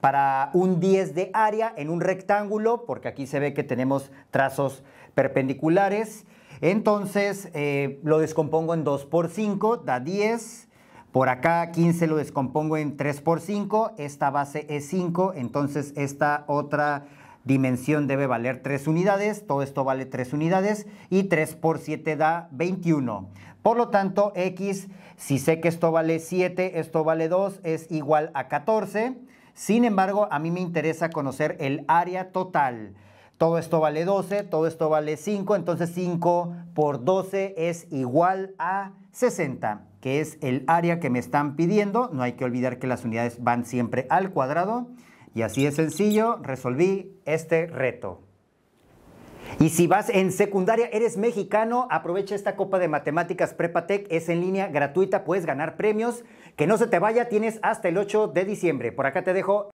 para un 10 de área en un rectángulo, porque aquí se ve que tenemos trazos perpendiculares. Entonces eh, lo descompongo en 2 por 5, da 10. Por acá 15 lo descompongo en 3 por 5. Esta base es 5, entonces esta otra dimensión debe valer 3 unidades. Todo esto vale 3 unidades y 3 por 7 da 21. Por lo tanto, x, si sé que esto vale 7, esto vale 2, es igual a 14. Sin embargo, a mí me interesa conocer el área total. Todo esto vale 12, todo esto vale 5, entonces 5 por 12 es igual a 60, que es el área que me están pidiendo. No hay que olvidar que las unidades van siempre al cuadrado. Y así de sencillo resolví este reto. Y si vas en secundaria, eres mexicano, aprovecha esta Copa de Matemáticas Prepatec, es en línea gratuita, puedes ganar premios. Que no se te vaya, tienes hasta el 8 de diciembre. Por acá te dejo